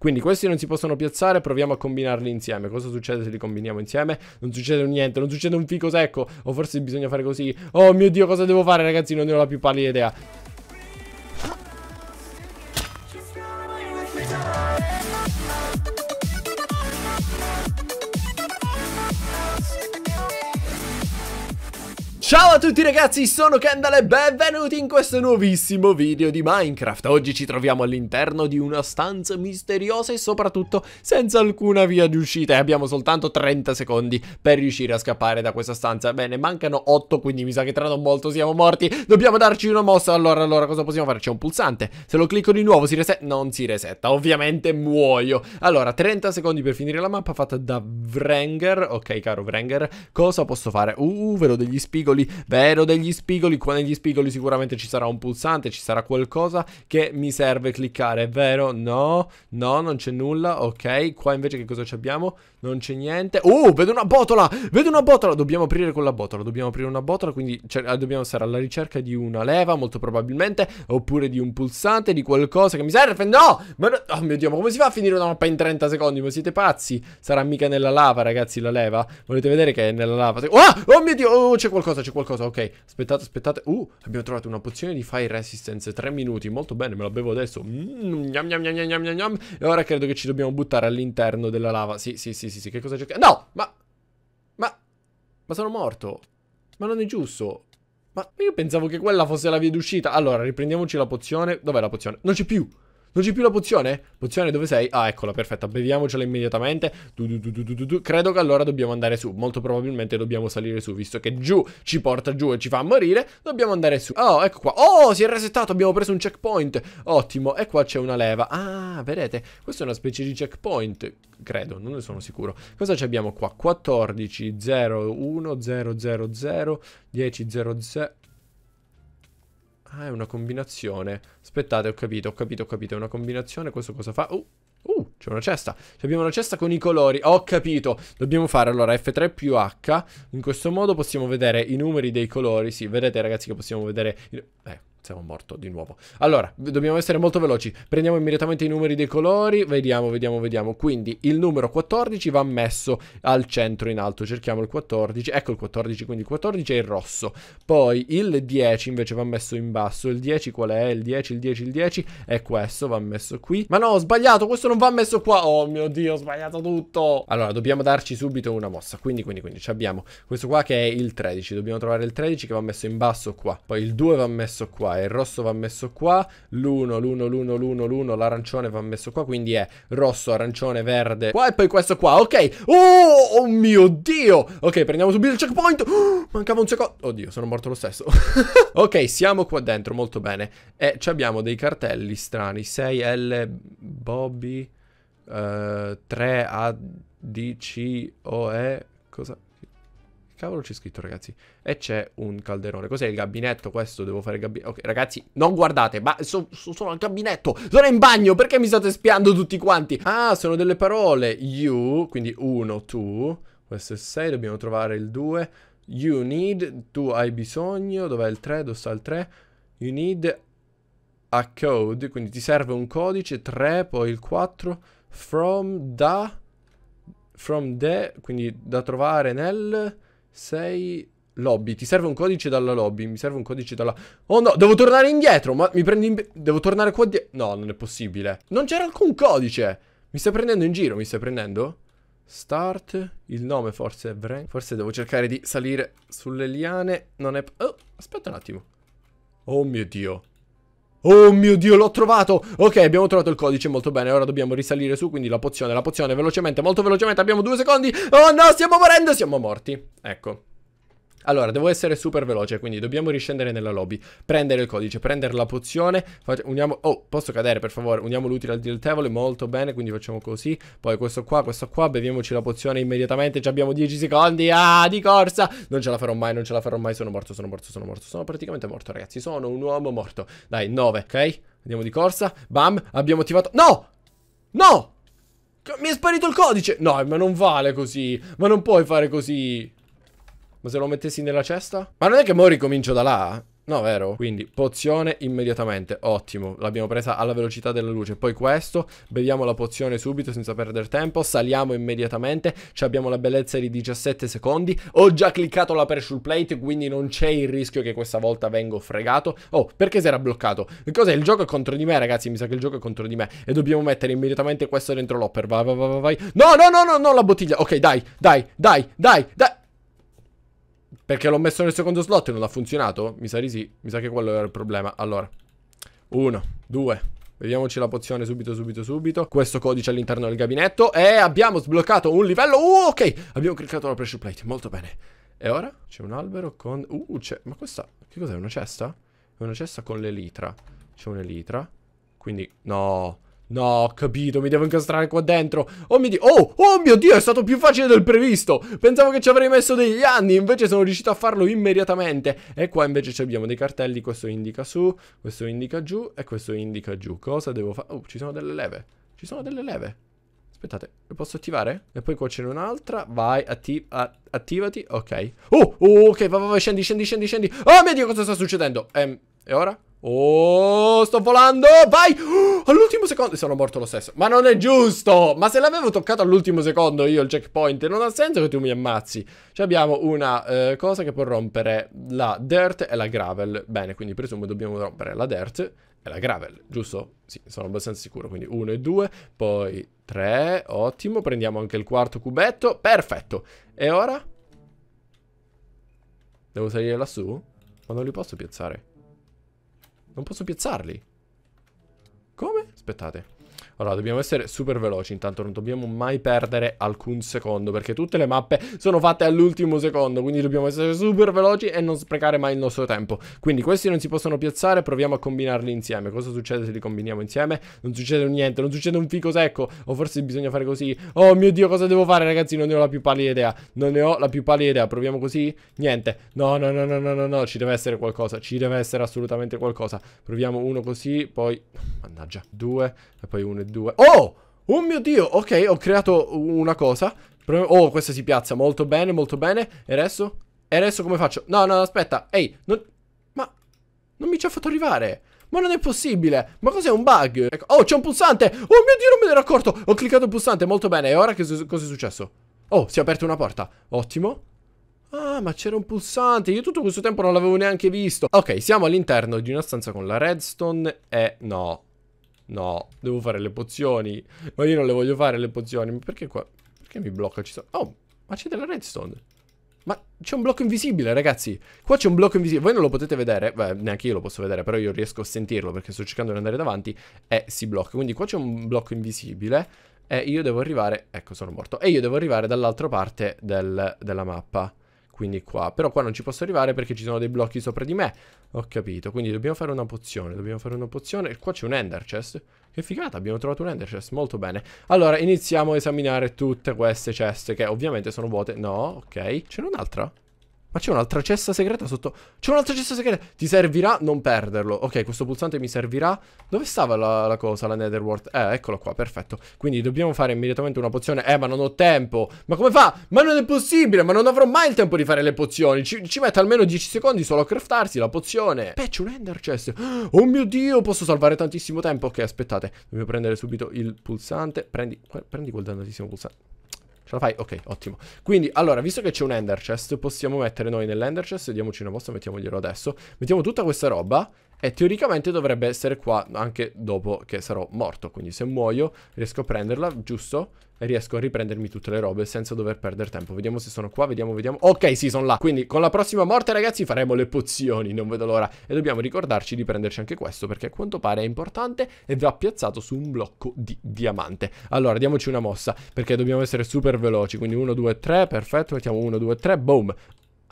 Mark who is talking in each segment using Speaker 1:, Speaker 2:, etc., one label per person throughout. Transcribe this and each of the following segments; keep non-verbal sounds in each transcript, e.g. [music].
Speaker 1: Quindi questi non si possono piazzare, proviamo a combinarli insieme. Cosa succede se li combiniamo insieme? Non succede niente, non succede un fico secco. O forse bisogna fare così. Oh mio Dio, cosa devo fare ragazzi? Non ne ho la più pallida idea. Ciao a tutti ragazzi, sono Kendall e benvenuti in questo nuovissimo video di Minecraft Oggi ci troviamo all'interno di una stanza misteriosa e soprattutto senza alcuna via di uscita E abbiamo soltanto 30 secondi per riuscire a scappare da questa stanza Bene, mancano 8, quindi mi sa che tra non molto siamo morti Dobbiamo darci una mossa, allora, allora, cosa possiamo fare? C'è un pulsante, se lo clicco di nuovo si resetta, non si resetta, ovviamente muoio Allora, 30 secondi per finire la mappa fatta da Vrenger Ok, caro Vrenger, cosa posso fare? Uh, uh vedo degli spigoli spigoli, vero degli spigoli, qua negli spigoli sicuramente ci sarà un pulsante, ci sarà qualcosa che mi serve cliccare, vero? No, no, non c'è nulla, ok, qua invece che cosa abbiamo? Non c'è niente. Oh, vedo una botola! Vedo una botola! Dobbiamo aprire con la botola. Dobbiamo aprire una botola, quindi cioè, eh, dobbiamo stare alla ricerca di una leva, molto probabilmente. Oppure di un pulsante, di qualcosa che mi serve. No! Ma no! Oh mio Dio, ma come si fa a finire una mappa in 30 secondi? Ma siete pazzi? Sarà mica nella lava, ragazzi, la leva? Volete vedere che è nella lava? Oh, oh mio Dio! Oh, c'è qualcosa, c'è qualcosa. Ok, aspettate, aspettate. Uh, abbiamo trovato una pozione di fire resistance. 3 minuti, molto bene, me la bevo adesso. Mm, yam, yam, yam, yam, yam, yam. E ora credo che ci dobbiamo buttare all'interno della lava. Sì, sì, sì sì, sì, che cosa cerca? No! Ma... Ma... Ma sono morto. Ma non è giusto. Ma io pensavo che quella fosse la via d'uscita. Allora, riprendiamoci la pozione. Dov'è la pozione? Non c'è più! Non c'è più la pozione? Pozione dove sei? Ah, eccola, perfetta. Beviamocela immediatamente. Du, du, du, Credo che allora dobbiamo andare su. Molto probabilmente dobbiamo salire su, visto che giù ci porta giù e ci fa morire. Dobbiamo andare su. Oh, ecco qua. Oh, si è resettato. Abbiamo preso un checkpoint. Ottimo. E qua c'è una leva. Ah, vedete? Questa è una specie di checkpoint. Credo, non ne sono sicuro. Cosa ci abbiamo qua? 14, 0, 1, 0, 0, 0, 10, 0, 0... Ah, è una combinazione. Aspettate, ho capito, ho capito, ho capito. È una combinazione. Questo cosa fa? Uh, uh, c'è una cesta. Cioè, abbiamo una cesta con i colori. Ho capito. Dobbiamo fare allora F3 più H. In questo modo possiamo vedere i numeri dei colori. Sì, vedete ragazzi che possiamo vedere... Eh, siamo morto di nuovo. Allora, dobbiamo essere molto veloci. Prendiamo immediatamente i numeri dei colori. Vediamo, vediamo, vediamo. Quindi il numero 14 va messo al centro in alto. Cerchiamo il 14. Ecco il 14, quindi il 14 è il rosso. Poi il 10 invece va messo in basso. Il 10 qual è? Il 10, il 10, il 10 è questo. Va messo qui. Ma no, ho sbagliato. Questo non va messo qua. Oh mio Dio, ho sbagliato tutto. Allora, dobbiamo darci subito una mossa. Quindi, quindi, quindi. Abbiamo questo qua che è il 13. Dobbiamo trovare il 13 che va messo in basso qua. Poi il 2 va messo qua qua, il rosso va messo qua, l'1, l'1, l'1, l'1, l'1, l'arancione va messo qua, quindi è rosso, arancione, verde, qua e poi questo qua, ok, oh, oh mio dio, ok, prendiamo subito il checkpoint, oh, [gasps] mancava un secondo, oddio, sono morto lo stesso, [laughs] ok, siamo qua dentro, molto bene, e abbiamo dei cartelli strani, 6L Bobby, uh, eh, 3 E, cosa cavolo c'è scritto ragazzi? E c'è un calderone. Cos'è il gabinetto? Questo devo fare il gabinetto. Ok ragazzi, non guardate, ma so, so, sono al gabinetto. Sono in bagno, perché mi state spiando tutti quanti? Ah, sono delle parole. You, quindi uno, tu. Questo è 6, dobbiamo trovare il 2. You need, tu hai bisogno. Dov'è il 3? Dove sta il 3? You need a code, quindi ti serve un codice. 3, poi il 4. From da... From the, quindi da trovare nel 6... Lobby, ti serve un codice dalla lobby, mi serve un codice dalla... Oh no, devo tornare indietro, ma mi prendi in... Devo tornare qua dietro... No, non è possibile. Non c'era alcun codice. Mi stai prendendo in giro, mi stai prendendo? Start, il nome forse è Vren. Forse devo cercare di salire sulle liane, non è... Oh, aspetta un attimo. Oh mio Dio. Oh mio dio, l'ho trovato! Ok, abbiamo trovato il codice, molto bene. Ora dobbiamo risalire su, quindi la pozione, la pozione, velocemente, molto velocemente. Abbiamo due secondi. Oh no, stiamo morendo, siamo morti. Ecco. Allora, devo essere super veloce, quindi dobbiamo riscendere nella lobby, prendere il codice, prendere la pozione, uniamo... Oh, posso cadere per favore? Uniamo l'utile al dilettevole, molto bene, quindi facciamo così. Poi questo qua, questo qua, beviamoci la pozione immediatamente, già abbiamo 10 secondi, ah, di corsa! Non ce la farò mai, non ce la farò mai, sono morto, sono morto, sono morto, sono praticamente morto ragazzi, sono un uomo morto. Dai, 9, ok? Andiamo di corsa, bam, abbiamo attivato... No! No! Mi è sparito il codice! No, ma non vale così, ma non puoi fare così... Ma se lo mettessi nella cesta? Ma non è che mo ricomincio da là? No, vero? Quindi, pozione immediatamente, ottimo. L'abbiamo presa alla velocità della luce. Poi questo, beviamo la pozione subito senza perdere tempo, saliamo immediatamente, Ci abbiamo la bellezza di 17 secondi. Ho già cliccato la per sul plate, quindi non c'è il rischio che questa volta vengo fregato. Oh, perché si era bloccato? Cos'è? Il gioco è contro di me, ragazzi, mi sa che il gioco è contro di me. E dobbiamo mettere immediatamente questo dentro l'hopper. Vai, vai, vai, vai. No, no, no, no, no, la bottiglia. Ok, dai, dai, dai, dai, dai. Perché l'ho messo nel secondo slot e non ha funzionato? Mi sa di sì. Mi sa che quello era il problema. Allora. Uno, due. Vediamoci la pozione subito, subito, subito. Questo codice all'interno del gabinetto. E abbiamo sbloccato un livello. Uh, ok. Abbiamo cliccato la pressure plate. Molto bene. E ora c'è un albero con... Uh, c'è... Ma questa... Che cos'è? Una cesta? È una cesta con l'elitra. C'è un'elitra. Quindi... No... No, ho capito, mi devo incastrare qua dentro. Oh mio dio, oh, oh mio dio, è stato più facile del previsto. Pensavo che ci avrei messo degli anni, invece sono riuscito a farlo immediatamente. E qua invece abbiamo dei cartelli, questo indica su, questo indica giù e questo indica giù. Cosa devo fare? Oh, ci sono delle leve. Ci sono delle leve. Aspettate, le posso attivare? E poi qua ce n'è un'altra. Vai, atti attivati. Ok. Oh, oh, ok, va, va, vai, scendi, scendi, scendi, scendi. Oh mio dio, cosa sta succedendo? Ehm, e ora? Oh, sto volando, vai! Oh, [gasps] all'ultimo secondo, sono morto lo stesso. Ma non è giusto! Ma se l'avevo toccato all'ultimo secondo io il checkpoint, non ha senso che tu mi ammazzi. Cioè abbiamo una eh, cosa che può rompere la dirt e la gravel. Bene, quindi presumo dobbiamo rompere la dirt e la gravel, giusto? Sì, sono abbastanza sicuro. Quindi uno e due, poi tre, ottimo. Prendiamo anche il quarto cubetto, perfetto. E ora? Devo salire lassù? Ma non li posso piazzare. Non posso piazzarli. Come? Aspettate. Allora, dobbiamo essere super veloci intanto, non dobbiamo mai perdere alcun secondo, perché tutte le mappe sono fatte all'ultimo secondo, quindi dobbiamo essere super veloci e non sprecare mai il nostro tempo. Quindi questi non si possono piazzare, proviamo a combinarli insieme. Cosa succede se li combiniamo insieme? Non succede niente, non succede un fico secco, o forse bisogna fare così. Oh mio Dio, cosa devo fare ragazzi? Non ne ho la più pallida idea, non ne ho la più pallida idea, proviamo così? Niente, no, no, no, no, no, no, no, ci deve essere qualcosa, ci deve essere assolutamente qualcosa. Proviamo uno così, poi, mannaggia, due, e poi uno e 2. Oh! Oh mio Dio! Ok, ho creato una cosa. Oh, questa si piazza molto bene, molto bene. E adesso? E adesso come faccio? No, no, aspetta. Ehi, non... Ma... Non mi ci ha fatto arrivare. Ma non è possibile. Ma cos'è un bug? Ecco. Oh, c'è un pulsante. Oh mio Dio, non me ne ero accorto. Ho cliccato il pulsante, molto bene. E ora che cosa è successo? Oh, si è aperta una porta. Ottimo. Ah, ma c'era un pulsante. Io tutto questo tempo non l'avevo neanche visto. Ok, siamo all'interno di una stanza con la redstone e... Eh, no, No, devo fare le pozioni. Ma io non le voglio fare le pozioni. Ma perché qua? Perché mi blocca? Ci sta... Oh, ma c'è della redstone. Ma c'è un blocco invisibile, ragazzi. Qua c'è un blocco invisibile. Voi non lo potete vedere. Beh, neanche io lo posso vedere, però io riesco a sentirlo perché sto cercando di andare davanti e si blocca. Quindi qua c'è un blocco invisibile e io devo arrivare... Ecco, sono morto. E io devo arrivare dall'altra parte del... della mappa quindi qua. Però qua non ci posso arrivare perché ci sono dei blocchi sopra di me. Ho capito, quindi dobbiamo fare una pozione, dobbiamo fare una pozione. E qua c'è un ender chest. Che figata, abbiamo trovato un ender chest, molto bene. Allora, iniziamo a esaminare tutte queste ceste che ovviamente sono vuote. No, ok. Ce n'è un'altra? Ma c'è un'altra cesta segreta sotto... C'è un'altra cesta segreta! Ti servirà non perderlo. Ok, questo pulsante mi servirà. Dove stava la, la cosa, la Netherworld? Eh, eccolo qua, perfetto. Quindi dobbiamo fare immediatamente una pozione. Eh, ma non ho tempo! Ma come fa? Ma non è possibile! Ma non avrò mai il tempo di fare le pozioni! Ci, ci mette almeno 10 secondi solo a craftarsi la pozione. Beh, c'è un Ender Chest! [gasps] Oh mio Dio! Posso salvare tantissimo tempo! Ok, aspettate. Dobbiamo prendere subito il pulsante. Prendi, prendi quel dannatissimo pulsante. Ce la fai? Ok, ottimo. Quindi, allora, visto che c'è un ender chest, possiamo mettere noi nell'ender chest, diamoci una mossa, mettiamoglielo adesso. Mettiamo tutta questa roba e teoricamente dovrebbe essere qua anche dopo che sarò morto. Quindi se muoio riesco a prenderla, giusto? E riesco a riprendermi tutte le robe senza dover perdere tempo. Vediamo se sono qua, vediamo, vediamo. Ok, sì, sono là. Quindi con la prossima morte, ragazzi, faremo le pozioni, non vedo l'ora. E dobbiamo ricordarci di prenderci anche questo, perché a quanto pare è importante ed va piazzato su un blocco di diamante. Allora, diamoci una mossa, perché dobbiamo essere super veloci. Quindi 1, 2, 3, perfetto, mettiamo 1, 2, 3, boom.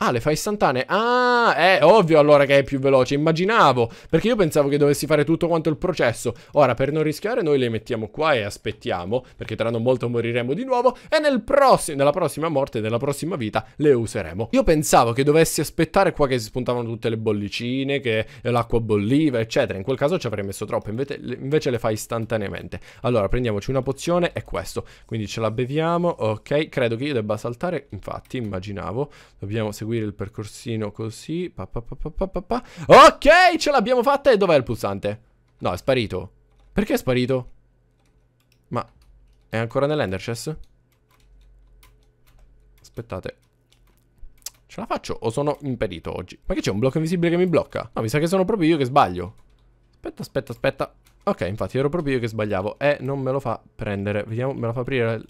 Speaker 1: Ah, le fa istantanee. Ah, è ovvio allora che è più veloce. Immaginavo. Perché io pensavo che dovessi fare tutto quanto il processo. Ora, per non rischiare, noi le mettiamo qua e aspettiamo. Perché tra non molto moriremo di nuovo. E nel prossimo, nella prossima morte, nella prossima vita, le useremo. Io pensavo che dovessi aspettare qua che si spuntavano tutte le bollicine. Che l'acqua bolliva, eccetera. In quel caso ci avrei messo troppo. Invece, invece le fa istantaneamente. Allora, prendiamoci una pozione. È questo. Quindi ce la beviamo. Ok. Credo che io debba saltare. Infatti, immaginavo. Dobbiamo seguire seguire il percorsino così. Pa, pa, pa, ok, ce l'abbiamo fatta. E dov'è il pulsante? No, è sparito. Perché è sparito? Ma è ancora nell'Ender chest? Aspettate. Ce la faccio o sono impedito oggi? Ma che c'è un blocco invisibile che mi blocca? No, mi sa che sono proprio io che sbaglio. Aspetta, aspetta, aspetta. Ok, infatti ero proprio io che sbagliavo. E eh, non me lo fa prendere. Vediamo, me lo fa aprire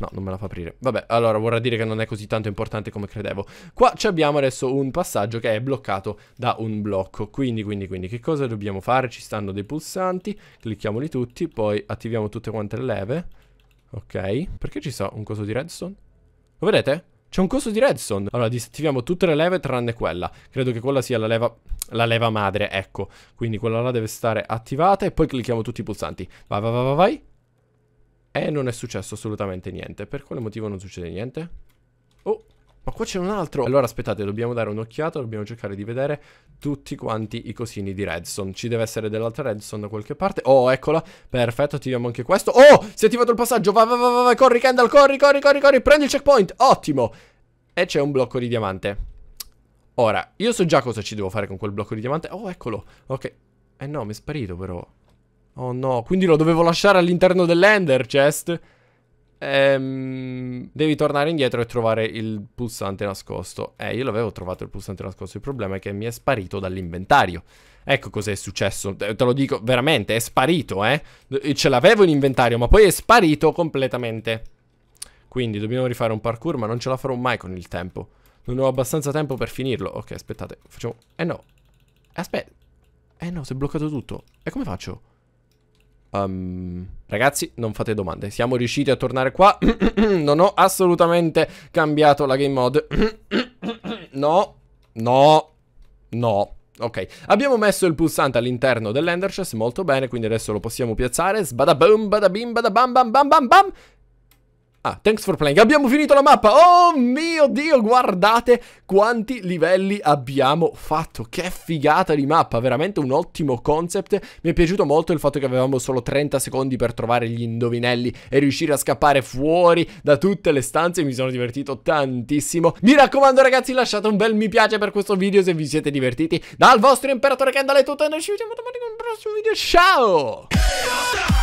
Speaker 1: No, non me la fa aprire. Vabbè, allora vorrà dire che non è così tanto importante come credevo. Qua ci abbiamo adesso un passaggio che è bloccato da un blocco. Quindi, quindi, quindi, che cosa dobbiamo fare? Ci stanno dei pulsanti, clicchiamoli tutti, poi attiviamo tutte quante le leve. Ok, perché ci sta un coso di redstone? Lo vedete? C'è un coso di redstone. Allora, disattiviamo tutte le leve tranne quella. Credo che quella sia la leva, la leva madre, ecco. Quindi quella là deve stare attivata e poi clicchiamo tutti i pulsanti. Vai, vai, vai, vai, vai. E non è successo assolutamente niente. Per quale motivo non succede niente? Oh, ma qua c'è un altro. Allora aspettate, dobbiamo dare un'occhiata, dobbiamo cercare di vedere tutti quanti i cosini di Redstone. Ci deve essere dell'altra Redstone da qualche parte. Oh, eccola. Perfetto, attiviamo anche questo. Oh, si è attivato il passaggio. Vai, vai, vai, vai, corri Kendall, corri, corri, corri, corri. Prendi il checkpoint. Ottimo. E c'è un blocco di diamante. Ora, io so già cosa ci devo fare con quel blocco di diamante. Oh, eccolo. Ok. Eh no, mi è sparito però. Oh no, quindi lo dovevo lasciare all'interno dell'ender chest? Ehm, devi tornare indietro e trovare il pulsante nascosto. Eh, io l'avevo trovato il pulsante nascosto, il problema è che mi è sparito dall'inventario. Ecco cos'è successo, te lo dico veramente, è sparito, eh. Ce l'avevo in inventario, ma poi è sparito completamente. Quindi dobbiamo rifare un parkour, ma non ce la farò mai con il tempo. Non ho abbastanza tempo per finirlo. Ok, aspettate, facciamo... Eh no. Aspetta. Eh no, si è bloccato tutto. E come faccio? Um, ragazzi, non fate domande. Siamo riusciti a tornare qua. [clears throat] non ho assolutamente cambiato la game mod. [clears throat] no, no, no. Ok, abbiamo messo il pulsante all'interno dell'Ender chest molto bene, quindi adesso lo possiamo piazzare. Sbada boom, bada bim, bada bam bam bam bam bam. Ah, thanks for playing. Abbiamo finito la mappa. Oh mio Dio, guardate quanti livelli abbiamo fatto. Che figata di mappa, veramente un ottimo concept. Mi è piaciuto molto il fatto che avevamo solo 30 secondi per trovare gli indovinelli e riuscire a scappare fuori da tutte le stanze. Mi sono divertito tantissimo. Mi raccomando ragazzi, lasciate un bel mi piace per questo video se vi siete divertiti. Dal vostro imperatore Kendall è tutto e noi ci vediamo domani con un prossimo video. Ciao!